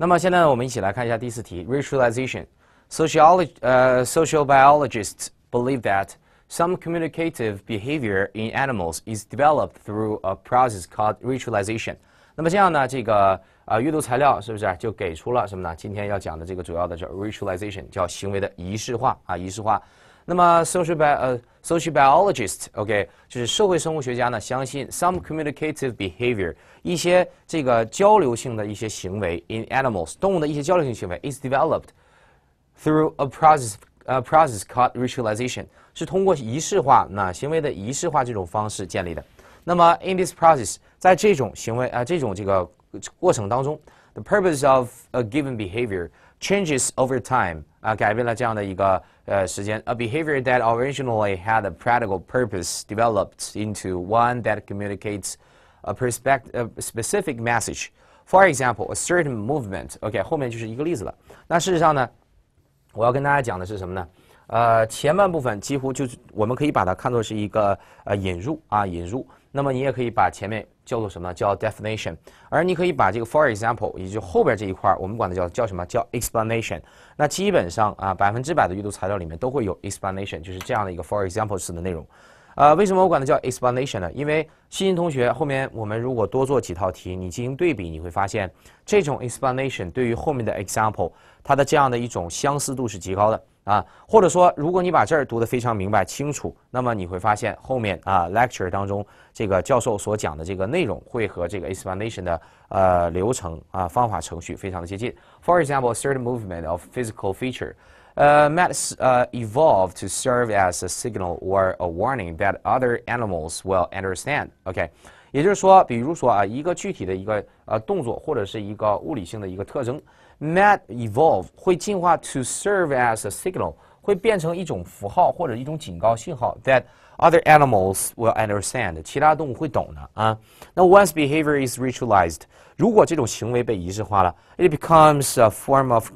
那么现在呢，我们一起来看一下第四题：racialization。Sociology, uh, social biologists believe that some communicative behavior in animals is developed through a process called ritualization。那么这样呢，这个呃阅读材料是不是就给出了什么呢？今天要讲的这个主要的叫 ritualization，叫行为的仪式化啊，仪式化。那么，social bi 呃，social biologist，OK，就是社会生物学家呢，相信 some communicative behavior 一些这个交流性的一些行为 in animals 动物的一些交流性行为 is developed through a process a process called ritualization 是通过仪式化那行为的仪式化这种方式建立的。那么 in this process 在这种行为啊这种这个过程当中。the purpose of a given behavior changes over time uh, A behavior that originally had a practical purpose developed into one that communicates a, perspect a specific message. For example, a certain movement. OK，后面就是一个例子了。那事实上呢，我要跟大家讲的是什么呢？Okay 呃，前半部分几乎就是我们可以把它看作是一个呃引入啊，引入。那么你也可以把前面叫做什么？叫 definition。而你可以把这个 for example，也就后边这一块儿，我们管它叫叫什么？叫 explanation。那基本上啊，百分之百的阅读材料里面都会有 explanation，就是这样的一个 for example 式的内容。呃，为什么我管它叫 explanation 呢？因为新同学后面我们如果多做几套题，你进行对比，你会发现这种 explanation 对于后面的 example 它的这样的一种相似度是极高的。啊，或者说，如果你把这儿读得非常明白、清楚，那么你会发现后面啊，lecture 当中这个教授所讲的这个内容会和这个 explanation 的呃流程啊方法程序非常的接近。For example, a certain movement of physical feature, uh, might uh evolve to serve as a signal or a warning that other animals will understand. OK，也就是说，比如说啊，一个具体的一个呃动作或者是一个物理性的一个特征。That evolve 会进化 to serve as a that other animals will understand，其他动物会懂的啊。那 once behavior is ritualized，如果这种行为被仪式化了，it becomes a form of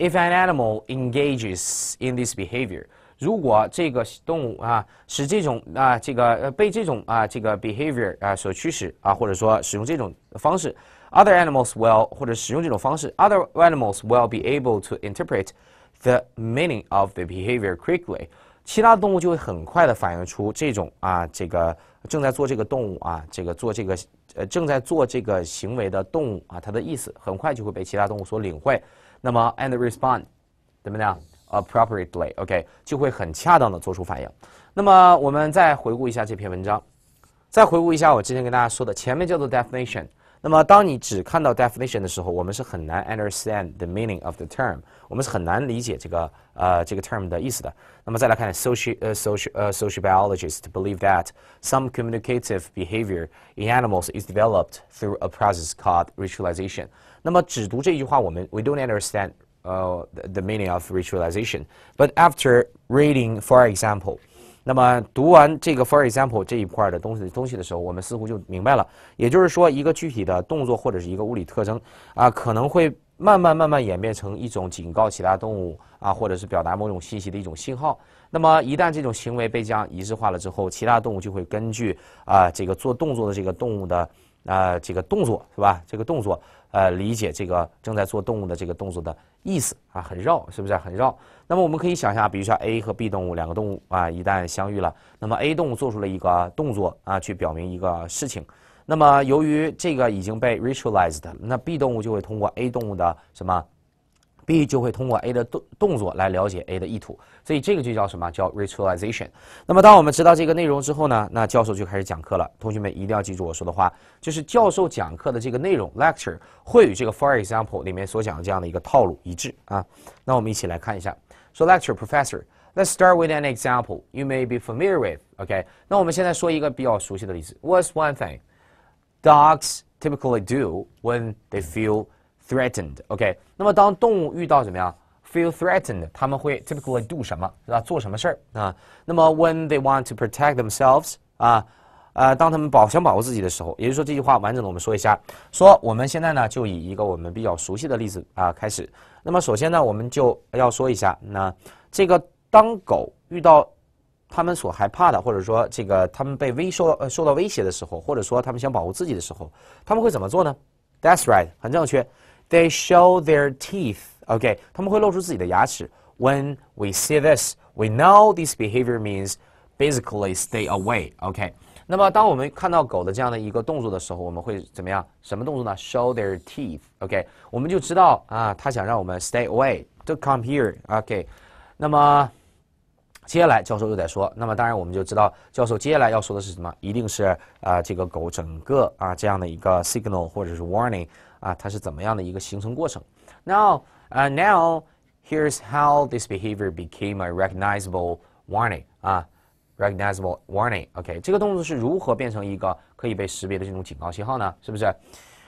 if an animal engages in this behavior。如果这个动物啊，使这种啊，这个呃，被这种啊，这个 behavior 啊所驱使啊，或者说使用这种方式，other animals will 或者使用这种方式，other animals will be able to interpret the meaning of the behavior quickly。其他的动物就会很快的反映出这种啊，这个正在做这个动物啊，这个做这个呃正在做这个行为的动物啊，它的意思很快就会被其他动物所领会。那么 and respond 怎么样？appropriately OK 就会很恰当的做出反应。那么我们再回顾一下这篇文章，再回顾一下我之前跟大家说的，前面叫做 definition。那么当你只看到 definition 的时候，我们是很难 understand the meaning of the term，我们是很难理解这个呃这个 term 的意思的。那么再来看 social 呃 social 呃 social biologists believe that some communicative behavior in animals is developed through a process called ritualization。那么只读这一句话，我们 we don't understand。呃，the the meaning of ritualization. But after reading, for example，那么读完这个 for example 这一块的东西东西的时候，我们似乎就明白了。也就是说，一个具体的动作或者是一个物理特征啊，可能会慢慢慢慢演变成一种警告其他动物啊，或者是表达某种信息的一种信号。那么一旦这种行为被这样仪式化了之后，其他动物就会根据啊这个做动作的这个动物的啊这个动作是吧？这个动作呃理解这个正在做动物的这个动作的。意思啊，很绕，是不是很绕？那么我们可以想象，比如说 A 和 B 动物两个动物啊，一旦相遇了，那么 A 动物做出了一个动作啊，去表明一个事情。那么由于这个已经被 ritualized，那 B 动物就会通过 A 动物的什么？B 就会通过 A 的动动作来了解 A 的意图，所以这个就叫什么？叫 ritualization。那么当我们知道这个内容之后呢，那教授就开始讲课了。同学们一定要记住我说的话，就是教授讲课的这个内容 lecture 会与这个 for example 里面所讲的这样的一个套路一致啊。那我们一起来看一下，说、so、lecture professor。Let's start with an example you may be familiar with. OK，那我们现在说一个比较熟悉的例子。What's one thing dogs typically do when they feel Threatened, OK。那么当动物遇到怎么样，feel threatened，他们会 typically do 什么？是吧？做什么事儿啊？那么 when they want to protect themselves，啊啊，当他们保想保护自己的时候，也就是说这句话完整的我们说一下。说我们现在呢就以一个我们比较熟悉的例子啊开始。那么首先呢我们就要说一下，那这个当狗遇到他们所害怕的，或者说这个他们被威受受到威胁的时候，或者说他们想保护自己的时候，他们会怎么做呢？That's right，很正确。They show their teeth. OK，他们会露出自己的牙齿。When we see this, we know this behavior means basically stay away. OK，那么当我们看到狗的这样的一个动作的时候，我们会怎么样？什么动作呢？Show their teeth. OK，我们就知道啊，它想让我们 stay away, to come here. OK，那么。接下来教授又在说，那么当然我们就知道教授接下来要说的是什么，一定是啊、呃、这个狗整个啊这样的一个 signal 或者是 warning 啊，它是怎么样的一个形成过程。Now, uh, now here's how this behavior became a recognizable warning warning. warning。OK，这个动作是如何变成一个可以被识别的这种警告信号呢？是不是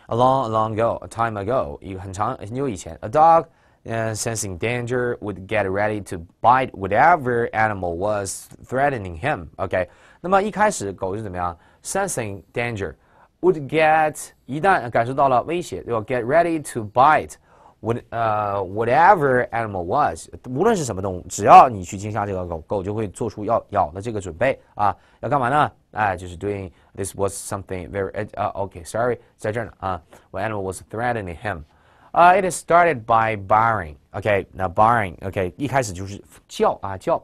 ？A long, long ago, a time ago，一个很长很久以前，a uh, sensing danger would get ready to bite whatever animal was threatening him. Sensing danger，would get 一旦感受到了威胁，对吧？Get ready to bite what 呃、uh, whatever animal was，无论是什么动物，只要你去惊吓这个狗狗，就会做出要咬的这个准备啊。要干嘛呢？哎，就是 doing this was something very 呃、uh, uh, okay sorry 在这儿呢啊。When animal was threatening him，啊、uh,，it is started by barking。OK，那 barking OK 一开始就是叫啊叫。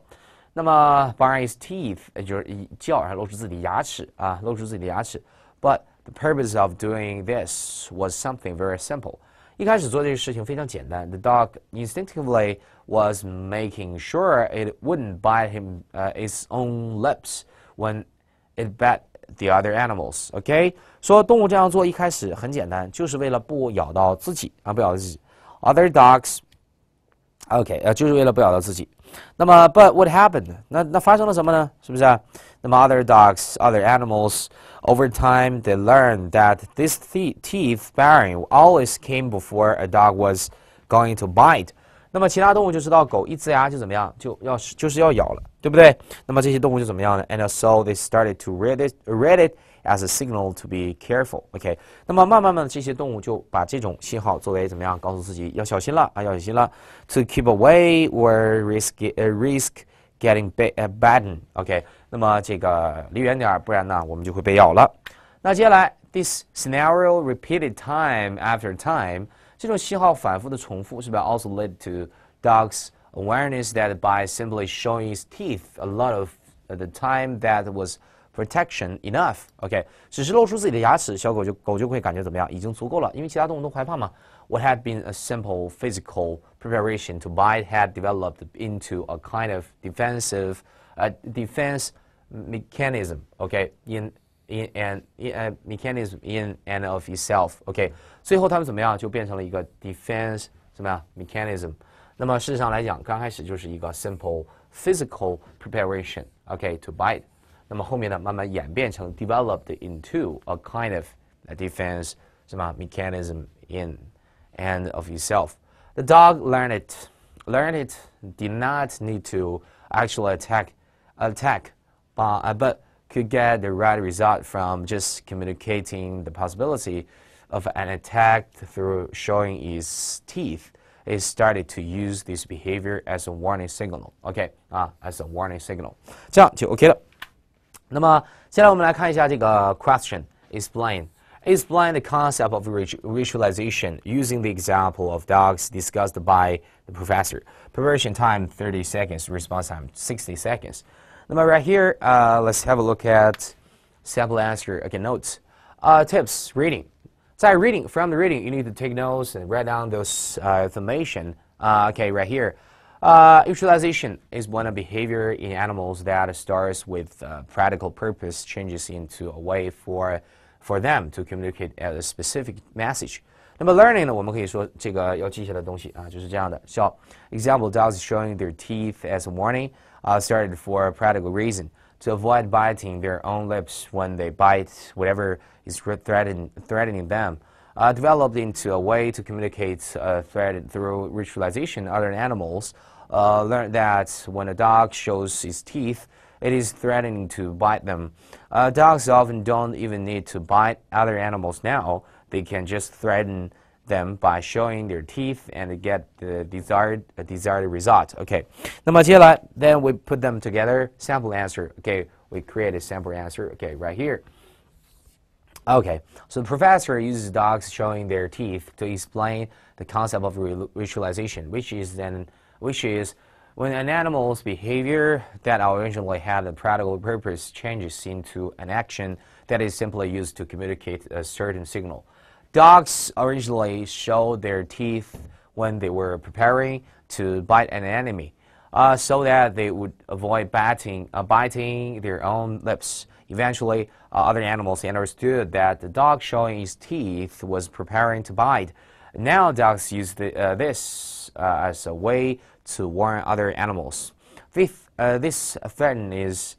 那么 barking his teeth 就是叫，然后露出自己的牙齿啊，露出自己的牙齿。But the purpose of doing this was something very simple. 一开始做这个事情非常简单。The dog instinctively was making sure it wouldn't bite him uh, its own lips when it bit the other animals. OK，说动物这样做一开始很简单，就是为了不咬到自己啊，不咬到自己。Other dogs. OK，呃，就是为了不咬到自己。那么，But what happened？那那发生了什么呢？是不是、啊？the mother dog's other animals. Over time, they learned that this teeth bearing always came before a dog was going to bite. 那么其他动物就知道狗一呲牙就怎么样，就要就是要咬了，对不对？那么这些动物就怎么样呢？And so they started to read it, read it as a signal to be careful. OK，那么慢慢慢的这些动物就把这种信号作为怎么样，告诉自己要小心了啊，要小心了。To keep away or risk risk getting uh, bitten. OK，那么这个离远点，不然呢我们就会被咬了。那接下来，this scenario repeated time after also led to dogs awareness that by simply showing its teeth a lot of the time that was protection enough. OK，只是露出自己的牙齿，小狗就狗就会感觉怎么样？已经足够了，因为其他动物都害怕嘛。What had been a simple physical preparation to bite had developed into a kind of defensive a defense mechanism, okay, in in an in uh, a mechanism in and of itself, okay. 最后他们怎么样就变成了一个 defense 怎么样 mechanism？那么事实上来讲，刚开始就是一个 simple physical preparation, okay, to bite。那么后面呢，慢慢演变成 developed into a kind of a defense 什么 mechanism in and of itself. The dog learned it. Learned it did not need to actually attack attack, but, but could get the right result from just communicating the possibility of an attack through showing its teeth, it started to use this behavior as a warning signal. OK 啊，as a warning signal，这样就 OK 了。那么接下来我们来看一下这个 question explain。Explain the concept of ritualization using the example of dogs discussed by the professor. Preparation time 30 seconds, response time 60 seconds. 那么 right here, uh, let's have a look at sample answer, again, notes. Uh, tips, reading. So reading, from the reading, you need to take notes and write down those uh, information. Uh, okay, right here. Uh, utilization is one of behavior in animals that starts with uh, practical purpose, changes into a way for, for them to communicate a specific message. 那么 learning 呢，我们可以说这个要记下的东西啊，就是这样的。So example dogs showing their teeth as a warning uh, started for a practical reason to avoid biting their own lips when they bite whatever is threaten, threatening them. Uh, developed into a way to communicate uh, threat through ritualization. Other animals uh, learn that when a dog shows its teeth, it is threatening to bite them. Uh, dogs often don't even need to bite other animals now. They can just threaten them by showing their teeth and get the desired uh, desired result. then we put them together sample answer. Okay, we create a sample answer. Okay, right here. Okay, so the professor uses dogs showing their teeth to explain the concept of ritualization, which is then which is when an animal's behavior that originally had a practical purpose changes into an action that is simply used to communicate a certain signal. Dogs originally showed their teeth when they were preparing to bite an enemy, uh, so that they would avoid biting, uh, biting their own lips. Eventually, uh, other animals understood that the dog showing his teeth was preparing to bite. Now, dogs use the, uh, this uh, as a way to warn other animals. This, uh, this threat is,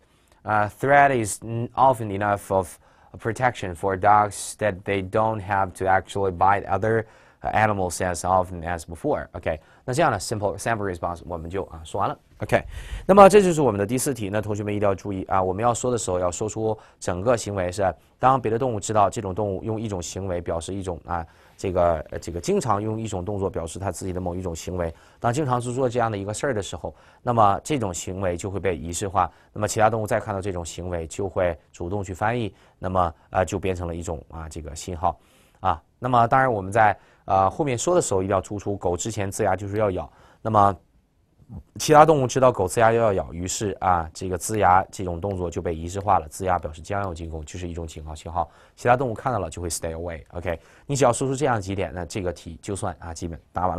threat is often enough of protection for dogs that they don't have to actually bite other uh, animals as often as before. OK，那这样呢，simple sample response 我们就啊说完了。OK，那么这就是我们的第四题。那同学们一定要注意啊，我们要说的时候要说出整个行为是，当别的动物知道这种动物用一种行为表示一种啊。这个这个经常用一种动作表示他自己的某一种行为，当经常去做这样的一个事儿的时候，那么这种行为就会被仪式化。那么其他动物再看到这种行为，就会主动去翻译，那么啊就变成了一种啊这个信号啊。那么当然我们在啊后面说的时候一定要突出，狗之前呲牙就是要咬。那么其他动物知道狗呲牙又要咬，于是啊，这个呲牙这种动作就被仪式化了。呲牙表示将要进攻，就是一种警告信号。其他动物看到了就会 stay away。OK，你只要说出这样几点，那这个题就算啊基本答完。